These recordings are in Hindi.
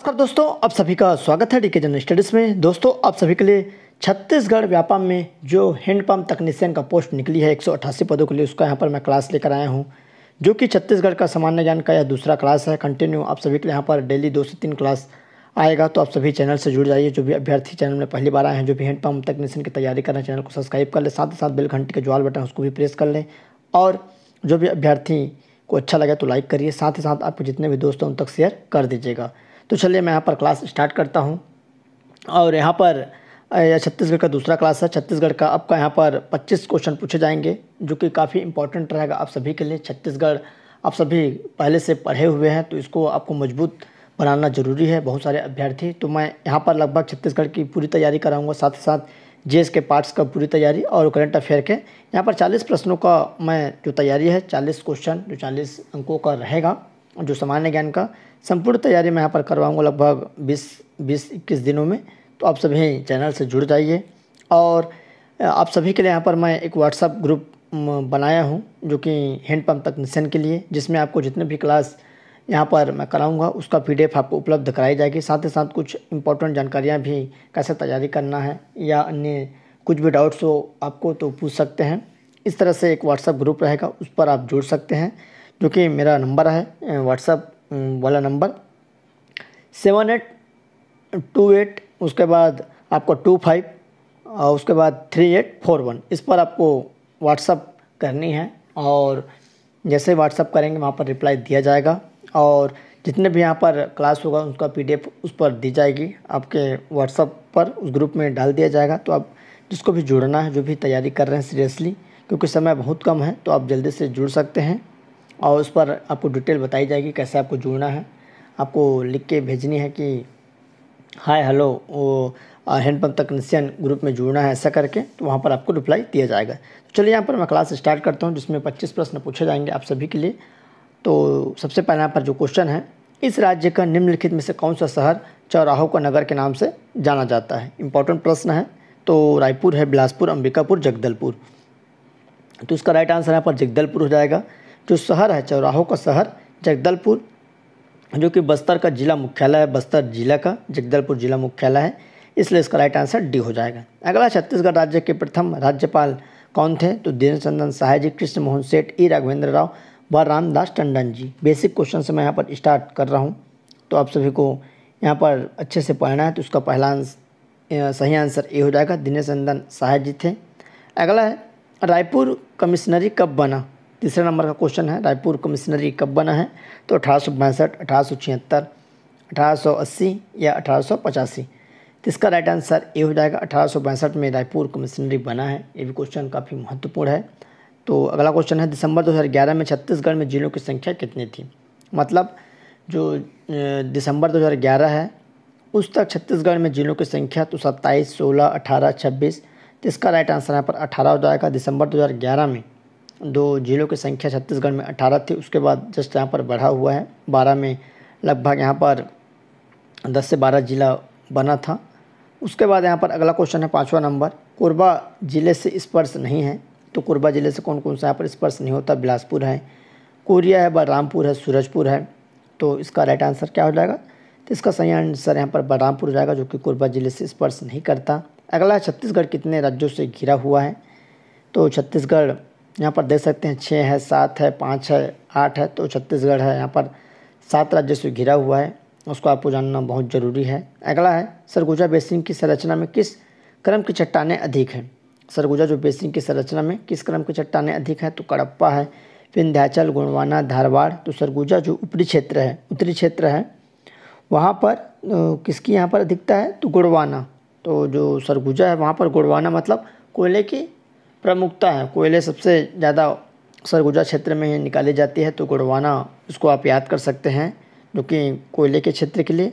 नमस्कार दोस्तों आप सभी का स्वागत है डी के जनरल स्टडीज़ में दोस्तों आप सभी के लिए छत्तीसगढ़ व्यापम में जो हैंडपम्प तकनीशियन का पोस्ट निकली है एक पदों के लिए उसका यहाँ पर मैं क्लास लेकर आया हूँ जो कि छत्तीसगढ़ का सामान्य ज्ञान का या दूसरा क्लास है कंटिन्यू आप सभी के लिए यहाँ पर डेली दो से तीन क्लास आएगा तो आप सभी चैनल से जुड़ जाइए जो भी अभ्यर्थी चैनल में पहली बार आए हैं जो भी हैंडपम्प तकनीशियन की तैयारी कर रहे हैं चैनल को सब्सक्राइब कर लें साथ ही साथ बिल घंटे के ज्वाल बटन उसको भी प्रेस कर लें और जो भी अभ्यर्थी को अच्छा लगे तो लाइक करिए साथ ही साथ आपके जितने भी दोस्त हैं उन तक शेयर कर दीजिएगा तो चलिए मैं यहाँ पर क्लास स्टार्ट करता हूँ और यहाँ पर छत्तीसगढ़ का दूसरा क्लास है छत्तीसगढ़ का आपका यहाँ पर 25 क्वेश्चन पूछे जाएंगे जो कि काफ़ी इंपॉर्टेंट रहेगा आप सभी के लिए छत्तीसगढ़ आप सभी पहले से पढ़े हुए हैं तो इसको आपको मजबूत बनाना ज़रूरी है बहुत सारे अभ्यर्थी तो मैं यहाँ पर लगभग छत्तीसगढ़ की पूरी तैयारी कराऊँगा साथ ही साथ जे के पार्ट्स का पूरी तैयारी और करंट अफेयर के यहाँ पर चालीस प्रश्नों का मैं जो तैयारी है चालीस क्वेश्चन जो चालीस अंकों का रहेगा जो सामान्य ज्ञान का संपूर्ण तैयारी मैं यहाँ पर करवाऊँगा लगभग बीस बीस इक्कीस दिनों में तो आप सभी चैनल से जुड़ जाइए और आप सभी के लिए यहाँ पर मैं एक व्हाट्सअप ग्रुप बनाया हूँ जो कि हैंडपम्प तकनीसन के लिए जिसमें आपको जितने भी क्लास यहाँ पर मैं कराऊंगा उसका पी आपको उपलब्ध कराई जाएगी साथ ही साथ कुछ इंपॉर्टेंट जानकारियाँ भी कैसे तैयारी करना है या अन्य कुछ भी डाउट्स हो आपको तो पूछ सकते हैं इस तरह से एक व्हाट्सअप ग्रुप रहेगा उस पर आप जुड़ सकते हैं जो कि मेरा नंबर है व्हाट्सअप वाला number seven eight two eight उसके बाद आपको टू फाइव और उसके बाद थ्री एट फोर वन इस पर आपको व्हाट्सअप करनी है और जैसे व्हाट्सअप करेंगे वहाँ पर रिप्लाई दिया जाएगा और जितने भी यहाँ पर क्लास होगा उसका पी उस पर दी जाएगी आपके व्हाट्सअप पर उस ग्रुप में डाल दिया जाएगा तो आप जिसको भी जुड़ना है जो भी तैयारी कर रहे हैं सीरियसली क्योंकि समय बहुत कम है तो आप जल्दी से जुड़ सकते हैं और उस पर आपको डिटेल बताई जाएगी कैसे आपको जुड़ना है आपको लिख के भेजनी है कि हाय हेलो वो हैंडपम्प तकनीसियन ग्रुप में जुड़ना है ऐसा करके तो वहाँ पर आपको रिप्लाई दिया जाएगा तो चलिए यहाँ पर मैं क्लास स्टार्ट करता हूँ जिसमें 25 प्रश्न पूछे जाएंगे आप सभी के लिए तो सबसे पहले यहाँ पर जो क्वेश्चन है इस राज्य का निम्नलिखित में से कौन सा शहर चौराहों का नगर के नाम से जाना जाता है इंपॉर्टेंट प्रश्न है तो रायपुर है बिलासपुर अंबिकापुर जगदलपुर तो इसका राइट आंसर यहाँ पर जगदलपुर हो जाएगा जो शहर है चौराहों का शहर जगदलपुर जो कि बस्तर का जिला मुख्यालय है बस्तर जिला का जगदलपुर जिला मुख्यालय है इसलिए इसका राइट आंसर डी हो जाएगा अगला छत्तीसगढ़ राज्य के प्रथम राज्यपाल कौन थे तो दीनेश चंदन सहाय जी कृष्ण मोहन सेठ ई राघवेंद्र राव व रामदास टंडन जी बेसिक क्वेश्चन से मैं यहाँ पर स्टार्ट कर रहा हूँ तो आप सभी को यहाँ पर अच्छे से पढ़ना है तो उसका पहला सही आंसर ए हो जाएगा दिनेश चंदन सहाय जी थे अगला है रायपुर कमिश्नरी कब बना तीसरे नंबर का क्वेश्चन है रायपुर कमिश्नरी कब बना है तो अठारह सौ बासठ अठारह सौ छिहत्तर अठारह सौ अस्सी या अठारह सौ पचासी तो इसका राइट आंसर ये हो जाएगा अठारह सौ बासठ में रायपुर कमिश्नरी बना है ये भी क्वेश्चन काफ़ी महत्वपूर्ण है तो अगला क्वेश्चन है दिसंबर 2011 में छत्तीसगढ़ में जिलों की संख्या कितनी थी मतलब जो दिसंबर 2011 है उस तक छत्तीसगढ़ में जिलों की संख्या तो सत्ताईस सोलह अठारह छब्बीस तो इसका राइट आंसर यहाँ पर अठारह हो जाएगा दिसंबर 2011 में दो ज़िलों की संख्या छत्तीसगढ़ में अठारह थी उसके बाद जस्ट यहाँ पर बढ़ा हुआ है बारह में लगभग यहाँ पर दस से बारह ज़िला बना था उसके बाद यहाँ पर अगला क्वेश्चन है पाँचवा नंबर कोरबा ज़िले से स्पर्श नहीं है तो कोरबा ज़िले से कौन कौन सा यहाँ पर स्पर्श नहीं होता बिलासपुर है कोरिया है बलरामपुर है सूरजपुर है तो इसका राइट आंसर क्या हो जाएगा तो इसका सही आंसर यहाँ पर बलरामपुर जाएगा जो कि कोरबा ज़िले से स्पर्श नहीं करता अगला छत्तीसगढ़ कितने राज्यों से घिरा हुआ है तो छत्तीसगढ़ यहाँ पर देख सकते हैं छः है सात है पाँच है आठ है तो छत्तीसगढ़ है यहाँ पर सात राज्य से घिरा हुआ है उसको आपको जानना बहुत जरूरी है अगला है सरगुजा बेसिन की संरचना में किस क्रम की चट्टानें अधिक हैं सरगुजा जो बेसिन की संरचना में किस क्रम की चट्टाने अधिक हैं तो कड़प्पा है विंध्याचल गुणवाना धारवाड़ तो सरगुजा जो ऊपरी क्षेत्र है उत्तरी क्षेत्र है वहाँ पर किसकी यहाँ पर अधिकता है तो गुड़वाना तो जो सरगुजा है वहाँ पर गुड़वाना मतलब कोयले की प्रमुखता है कोयले सबसे ज़्यादा सरगुजा क्षेत्र में ही निकाली जाती है तो गुड़वाना उसको आप याद कर सकते हैं जो कि कोयले के क्षेत्र के लिए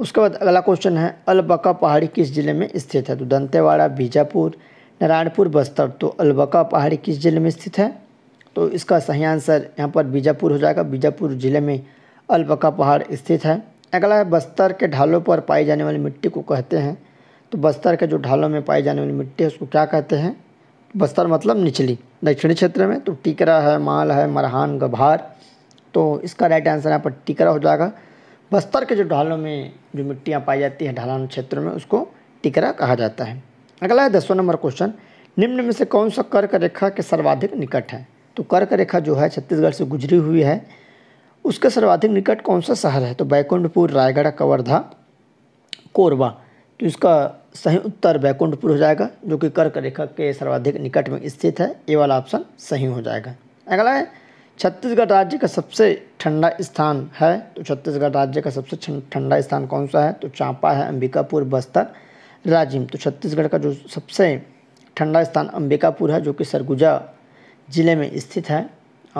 उसके बाद अगला क्वेश्चन है अलबका पहाड़ी किस ज़िले में स्थित है तो दंतेवाड़ा बीजापुर नारायणपुर बस्तर तो अलबका पहाड़ी किस ज़िले में स्थित है तो इसका सही आंसर यहाँ पर बीजापुर हो जाएगा बीजापुर ज़िले में अलबका पहाड़ स्थित है अगला है बस्तर के ढालों पर पाई जाने वाली मिट्टी को कहते हैं तो बस्तर के जो ढालों में पाई जाने वाली मिट्टी है उसको क्या कहते हैं बस्तर मतलब निचली दक्षिणी क्षेत्र में तो टिकरा है माल है मरहान गभार तो इसका राइट आंसर यहाँ पर टिकरा हो जाएगा बस्तर के जो ढालों में जो मिट्टियाँ पाई जाती हैं ढालान क्षेत्र में उसको टिकरा कहा जाता है अगला है दसवा नंबर क्वेश्चन निम्न में से कौन सा कर्क रेखा के सर्वाधिक निकट है तो कर्क रेखा जो है छत्तीसगढ़ से गुजरी हुई है उसके सर्वाधिक निकट कौन सा शहर है तो बैकुंठपुर रायगढ़ कवर्धा कोरबा तो इसका सही उत्तर वैकुंठपुर हो जाएगा जो कि कर्क रेखा के सर्वाधिक निकट में स्थित है ये वाला ऑप्शन सही हो जाएगा अगला है छत्तीसगढ़ राज्य का सबसे ठंडा स्थान है तो छत्तीसगढ़ राज्य का सबसे ठंडा स्थान कौन सा है तो चांपा है अंबिकापुर बस्तर राजिम तो छत्तीसगढ़ का जो सबसे ठंडा स्थान अंबिकापुर है जो कि सरगुजा ज़िले में स्थित है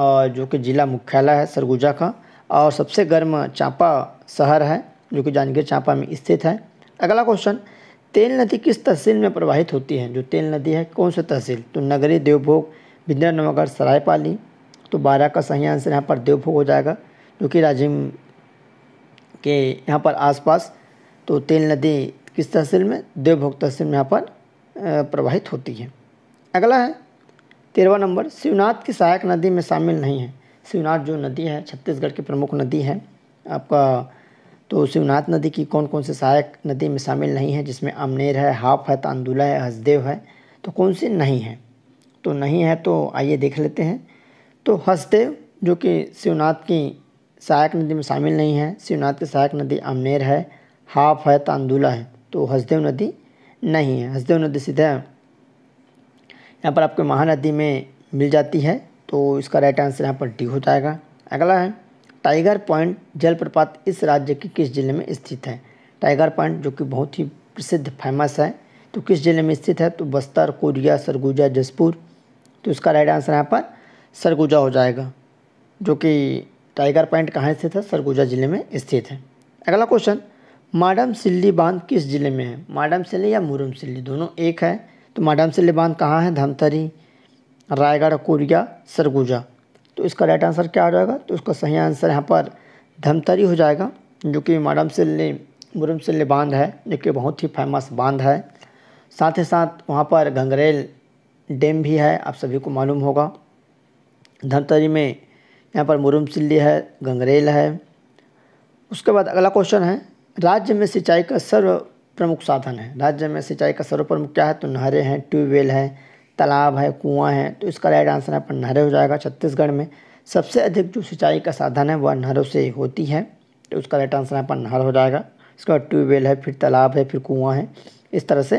और जो कि ज़िला मुख्यालय है सरगुजा का और सबसे गर्म चांपा शहर है जो कि जांजगीर चांपा में स्थित है अगला क्वेश्चन तेल नदी किस तहसील में प्रवाहित होती है जो तेल नदी है कौन सा तहसील तो नगरी देवभोग विद्यानगर सरायपाली तो बारह का सही आंसर यहाँ पर देवभोग हो जाएगा जो कि राजिम के यहाँ पर आसपास तो तेल नदी किस तहसील में देवभोग तहसील में यहाँ पर प्रवाहित होती है अगला है तेरहवा नंबर शिवनाथ की सहायक नदी में शामिल नहीं है शिवनाथ जो नदी है छत्तीसगढ़ की प्रमुख नदी है आपका तो शिवनाथ नदी की कौन कौन से सहायक नदी में शामिल नहीं है जिसमें अमनेर है हाफ है तांदुला है हसदेव है तो कौन सी नहीं है तो नहीं है तो आइए देख लेते हैं तो हसदेव जो कि शिवनाथ की सहायक नदी में शामिल नहीं है शिवनाथ की सहायक नदी अमनेर है हाफ है तांदुला है तो हसदेव नदी नहीं है हसदेव नदी सीधा यहाँ पर आपके महानदी में मिल जाती है तो इसका राइट आंसर यहाँ पर डी हो जाएगा अगला है टाइगर पॉइंट जलप्रपात इस राज्य के किस जिले में स्थित है टाइगर पॉइंट जो कि बहुत ही प्रसिद्ध फेमस है तो किस जिले में स्थित है तो बस्तर कोरिया सरगुजा जसपुर तो इसका राइट आंसर यहाँ पर सरगुजा हो जाएगा जो कि टाइगर पॉइंट कहाँ स्थित है सरगुजा जिले में स्थित है अगला क्वेश्चन माडम सिल्ली बांध किस जिले में है माडम सिल्ली या मुरम सिल्ली दोनों एक है तो माडम सिल्ली बांध कहाँ है धमतरी रायगढ़ कोरिया सरगुजा तो इसका राइट आंसर क्या हो जाएगा तो उसका सही आंसर यहाँ पर धमतरी हो जाएगा जो कि माडम सिल्ली मुरम सिल्ली बांध है जो कि बहुत ही फेमस बांध है साथ ही साथ वहाँ पर गंगरेल डैम भी है आप सभी को मालूम होगा धमतरी में यहाँ पर मुरम सिल्ली है गंगरेल है उसके बाद अगला क्वेश्चन है राज्य में सिंचाई का सर्व प्रमुख साधन है राज्य में सिंचाई का सर्व प्रमुख क्या है तो नहरें हैं ट्यूबवेल हैं तालाब है कुआं है तो इसका राइट आंसर यहाँ पर नहरें हो जाएगा छत्तीसगढ़ में सबसे अधिक जो सिंचाई का साधन है वह नहरों से होती है तो उसका राइट आंसर यहाँ पर नहर हो जाएगा इसके बाद ट्यूबवेल है फिर तालाब है फिर कुआँ है इस तरह से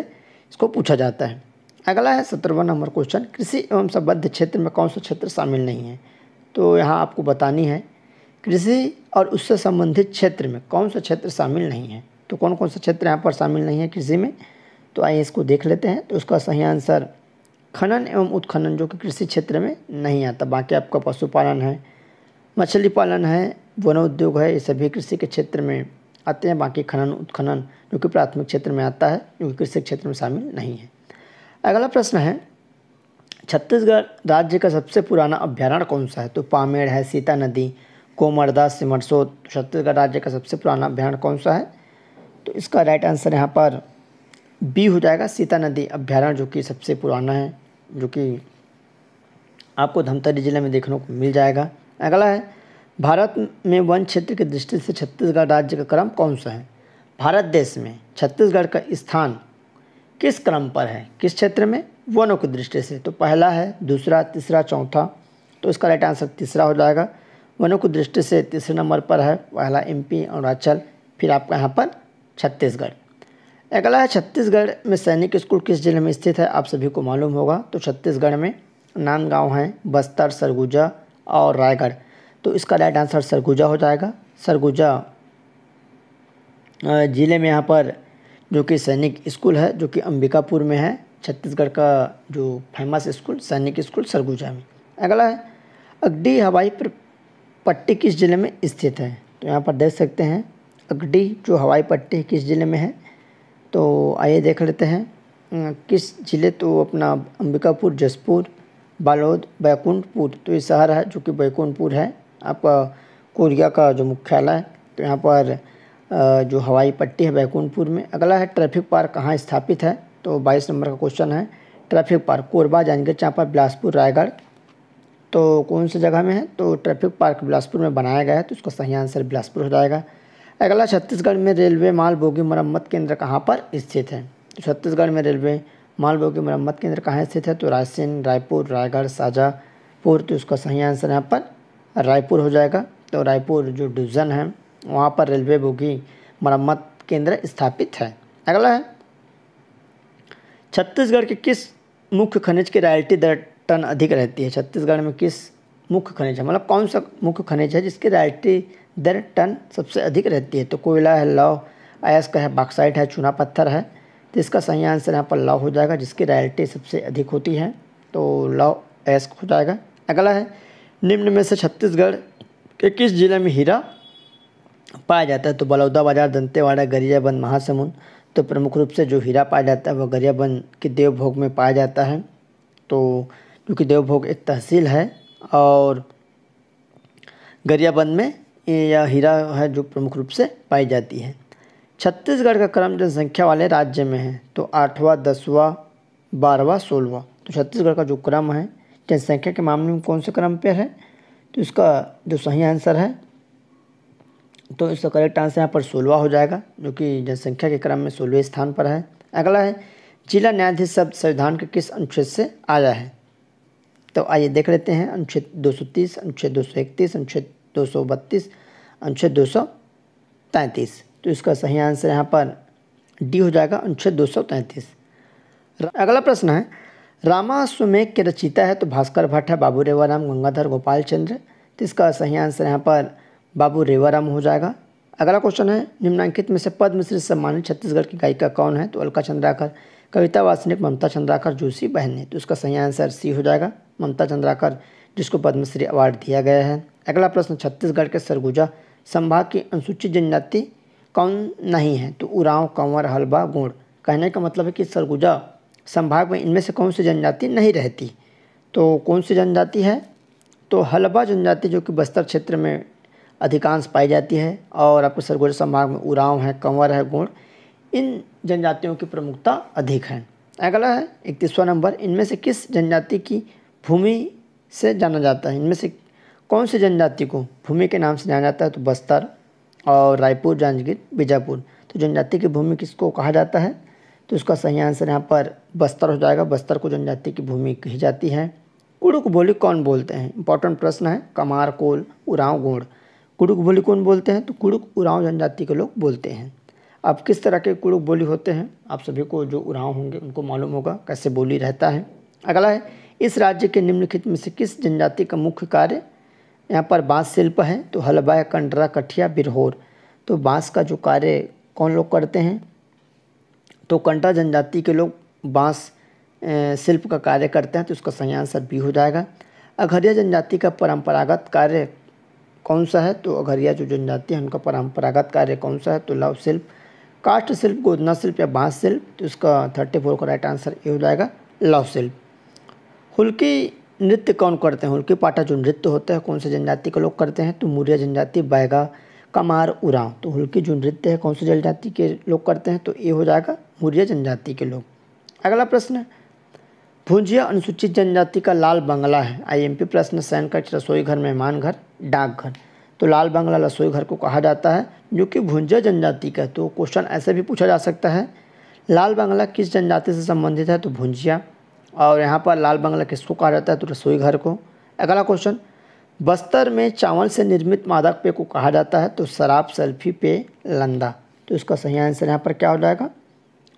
इसको पूछा जाता है अगला है सत्रहवा नंबर क्वेश्चन कृषि एवं संबद्ध क्षेत्र में कौन सा क्षेत्र शामिल नहीं है तो यहाँ आपको बतानी है कृषि और उससे संबंधित क्षेत्र में कौन सा क्षेत्र शामिल नहीं है तो कौन कौन सा क्षेत्र यहाँ पर शामिल नहीं है कृषि में तो आइए इसको देख लेते हैं तो उसका सही आंसर खनन एवं उत्खनन जो कि कृषि क्षेत्र में नहीं आता बाकी आपका पशुपालन है मछली पालन है वन उद्योग है ये सभी कृषि के क्षेत्र में आते हैं बाकी खनन उत्खनन जो कि प्राथमिक क्षेत्र में आता है जो कि कृषि क्षेत्र में शामिल नहीं है अगला प्रश्न है छत्तीसगढ़ राज्य का सबसे पुराना अभ्यारण्य कौन सा है तो पामेड़ है सीता नदी कोमरदा सिमरसोत तो छत्तीसगढ़ राज्य का सबसे पुराना अभ्यारण्य कौन सा है तो इसका राइट आंसर यहाँ पर बी हो जाएगा सीता नदी अभ्यारण्य जो कि सबसे पुराना है जो कि आपको धमतरी ज़िले में देखने को मिल जाएगा अगला है भारत में वन क्षेत्र की दृष्टि से छत्तीसगढ़ राज्य का क्रम कौन सा है भारत देश में छत्तीसगढ़ का स्थान किस क्रम पर है किस क्षेत्र में वनों की दृष्टि से तो पहला है दूसरा तीसरा चौथा तो इसका राइट आंसर तीसरा हो जाएगा वनों की दृष्टि से तीसरे नंबर पर है पहला एमपी अरुणाचल फिर आपका यहाँ पर छत्तीसगढ़ अगला है छत्तीसगढ़ में सैनिक स्कूल किस जिले में स्थित है आप सभी को मालूम होगा तो छत्तीसगढ़ में नांदगांव हैं बस्तर सरगुजा और रायगढ़ तो इसका राइट आंसर सरगुजा हो जाएगा सरगुजा ज़िले में यहाँ पर जो कि सैनिक स्कूल है जो कि अंबिकापुर में है छत्तीसगढ़ का जो famous school Sainik school Surguja में अगला है अगडी हवाई पट्टी किस जिले में स्थित है तो यहाँ पर देख सकते हैं अगडी जो हवाई पट्टी किस जिले में है तो आइए देख लेते हैं किस ज़िले तो अपना अंबिकापुर जसपुर बालोद बैकुंठपुर तो ये शहर है जो कि बैकुंठपुर है आपका कोरिया का जो मुख्यालय है तो यहाँ पर जो हवाई पट्टी है बैकुंठपुर में अगला है ट्रैफिक पार्क कहाँ स्थापित है तो बाईस नंबर का क्वेश्चन है ट्रैफिक पार्क कोरबा जांजगीर चांपा बिलासपुर रायगढ़ तो कौन सी जगह में है तो ट्रैफिक पार्क बिलासपुर में बनाया गया है तो उसका सही आंसर बिलासपुर हो जाएगा अगला छत्तीसगढ़ में रेलवे माल बोगी मरम्मत केंद्र कहाँ पर स्थित है छत्तीसगढ़ में रेलवे माल बोगी मरम्मत केंद्र कहाँ स्थित है तो रायसेन रायपुर रायगढ़ शाजापुर तो उसका सही आंसर यहाँ पर रायपुर हो जाएगा तो रायपुर जो डिवीज़न है वहाँ पर रेलवे बोगी मरम्मत केंद्र स्थापित है अगला है छत्तीसगढ़ के किस मुख्य खनिज की रायल्टी दर टन अधिक रहती है छत्तीसगढ़ में किस मुख्य खनिज है मतलब कौन सा मुख्य खनिज है जिसकी रायल्टी दर टन सबसे अधिक रहती है तो कोयला है लौ अयस्क है बाक्साइट है चूना पत्थर है तो इसका सही आंसर यहाँ पर लौ हो जाएगा जिसकी रॉयल्टी सबसे अधिक होती है तो लौ अयस्क हो जाएगा अगला है निम्न में से छत्तीसगढ़ के किस जिले में हीरा पाया जाता है तो बलौदा बाजार दंतेवाड़ा गरियाबंद महासमुंद तो प्रमुख रूप से जो हीरा पाया जाता है वह गरियाबंद के देवभोग में पाया जाता है तो क्योंकि देवभोग एक तहसील है और गरियाबंद में या हीरा है जो प्रमुख रूप से पाई जाती है छत्तीसगढ़ का क्रम जनसंख्या वाले राज्य में है तो आठवां दसवां बारहवा सोलवा तो छत्तीसगढ़ का जो क्रम है जनसंख्या के मामले में कौन से क्रम पर है तो इसका जो सही आंसर है तो इसका करेक्ट आंसर यहाँ पर सोलवा हो जाएगा जो कि जनसंख्या के क्रम में सोलहवें स्थान पर है अगला है जिला न्यायाधीश शब्द संविधान के किस अनुच्छेद से आया है तो आइए देख लेते हैं अनुच्छेद 230, अनुच्छेद 231, अनुच्छेद दो सौ बत्तीस अनुच्छेद दो सौ तैंतीस तो इसका सही आंसर यहाँ पर डी हो जाएगा अनुच्छेद दो सौ तैंतीस अगला प्रश्न है रामा सुमेघ के रचिता है तो भास्कर भट्ट है बाबू रेवाराम गंगाधर गोपाल चंद्र तो इसका सही आंसर यहाँ पर बाबू रेवाराम हो जाएगा अगला क्वेश्चन है निम्नांकित में से पद्मश्री सम्मानित छत्तीसगढ़ की गायिका कौन है तो अलका चंद्राकर कविता वासनिक ममता चंद्राकर जोशी बहन ने तो उसका सही आंसर सी हो जाएगा ममता चंद्राकर जिसको पद्मश्री अवार्ड दिया गया है अगला प्रश्न छत्तीसगढ़ के सरगुजा संभाग की अनुसूचित जनजाति कौन नहीं है तो उराव कंवर हलवा गुड़ कहने का मतलब है कि सरगुजा संभाग में इनमें से कौन सी जनजाति नहीं रहती तो कौन सी जनजाति है तो हलवा जनजाति जो कि बस्तर क्षेत्र में अधिकांश पाई जाती है और आपको सरगुजा संभाग में उराव है कंवर है गुड़ इन जनजातियों की प्रमुखता अधिक है अगला है इकतीसवा नंबर इनमें से किस जनजाति की भूमि से जाना जाता है इनमें से कौन से जनजाति को भूमि के नाम से जाना जाता है तो बस्तर और रायपुर जांजगीर बीजापुर तो जनजाति की भूमि किसको कहा जाता है तो इसका सही आंसर यहाँ पर बस्तर हो जाएगा बस्तर को जनजाति की भूमि कही जाती है कुड़ुक बोली कौन बोलते हैं इंपॉर्टेंट प्रश्न है कमार कोल उरांव गोड़ कुड़ुक बोली कौन बोलते हैं तो कुड़ुक उराव जनजाति के लोग बोलते हैं अब किस तरह के कुड़ुक बोली होते हैं आप सभी को जो उराँव होंगे उनको मालूम होगा कैसे बोली रहता है अगला है इस राज्य के निम्नलिखित में से किस जनजाति का मुख्य कार्य यहाँ पर बांस शिल्प है तो हलवा कंडरा कठिया बिरहोर तो बांस का जो कार्य कौन लोग करते हैं तो कंटा जनजाति के लोग बांस शिल्प का कार्य करते हैं तो उसका सही आंसर बी हो जाएगा अघरिया जनजाति का परंपरागत कार्य कौन सा है तो अघरिया जो जनजाति है उनका परंपरागत कार्य कौन सा है तो लव शिल्प काष्ठ शिल्प गोदना शिल्प या बांस शिल्प तो उसका थर्टी फोर का राइट आंसर ये हो जाएगा लव शिल्प हुल्की नृत्य कौन करते हैं उनके पाटा जो नृत्य होता है कौन से जनजाति के लोग करते हैं तो मुरिया जनजाति बैगा कमार उराव तो उनकी जो नृत्य है कौन से जनजाति के लोग करते हैं तो ये हो जाएगा मुरिया जनजाति के लोग अगला प्रश्न भुंजिया अनुसूचित जनजाति का लाल बंगला है आईएमपी प्रश्न सैन कक्ष रसोई घर मेहमान घर डाकघर तो लाल बंगला रसोई घर को कहा जाता है जो कि भुंजिया जनजाति का है तो क्वेश्चन ऐसे भी पूछा जा सकता है लाल बंगला किस जनजाति से संबंधित है तो भुंजिया और यहाँ पर लाल बंगला किसको कहा जाता है तो रसोई घर को अगला क्वेश्चन बस्तर में चावल से निर्मित मादक पेय को कहा जाता है तो शराब सेल्फी पेय लंदा तो इसका सही आंसर यहाँ पर क्या हो जाएगा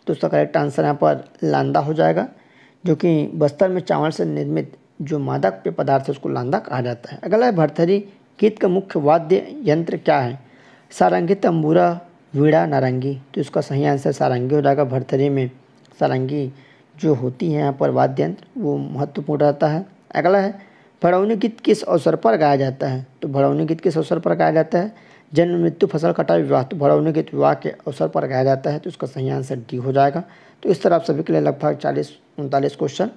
तो उसका करेक्ट आंसर यहाँ पर लांदा हो जाएगा जो कि बस्तर में चावल से निर्मित जो मादक पेय पदार्थ है उसको लांदा कहा जाता है अगला है भरथरी गीत का मुख्य वाद्य यंत्र क्या है सारंगी तंबूरा वीड़ा नारंगी तो इसका सही आंसर सारंगी हो जाएगा भरथरी में सारंगी जो होती हैं यहाँ पर वाद्य यंत्र वो महत्वपूर्ण रहता है अगला है भड़ौनी गीत किस अवसर पर गाया जाता है तो भड़ौनी गीत किस अवसर पर गाया जाता है जन्म मृत्यु फसल कटा विवाह तो भड़ौनी गीत विवाह के अवसर पर गाया जाता है तो उसका सही आंसर डी हो जाएगा तो इस तरह आप सभी के लिए लगभग चालीस उनतालीस क्वेश्चन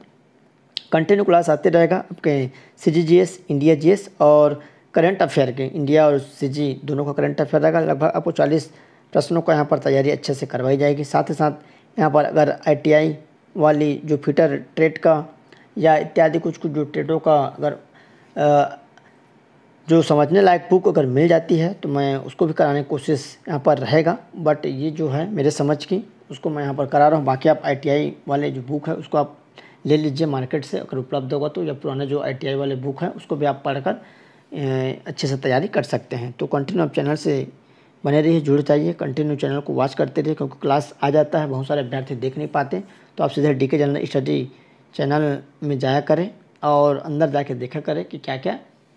कंटिन्यू क्लास आते रहेगा आपके C G G S India G S और करंट अफेयर के इंडिया और सी जी दोनों का करंट अफेयर रहेगा लगभग आपको चालीस प्रश्नों का यहाँ पर तैयारी अच्छे से करवाई जाएगी साथ ही साथ यहाँ पर अगर आई टी आई वाली जो फिटर ट्रेड का या इत्यादि कुछ कुछ जो ट्रेडों का अगर जो समझने लायक बुक अगर मिल जाती है तो मैं उसको भी कराने की कोशिश यहाँ पर रहेगा बट ये जो है मेरे समझ की उसको मैं यहाँ पर करा रहा हूँ बाकी आप आई वाले जो बुक है उसको आप ले लीजिए मार्केट से अगर उपलब्ध होगा तो या पुराने जो आई वाले बुक हैं उसको भी आप पढ़कर अच्छे से तैयारी कर सकते हैं तो कंटिन्यू आप चैनल से बने रहिए जुड़े जाइए कंटिन्यू चैनल को वॉच करते रहिए क्योंकि क्लास आ जाता है बहुत सारे अभ्यर्थी देख नहीं पाते तो आप सीधे डी के जनरल स्टडी चैनल में जाया करें और अंदर जाके देखा करें कि क्या क्या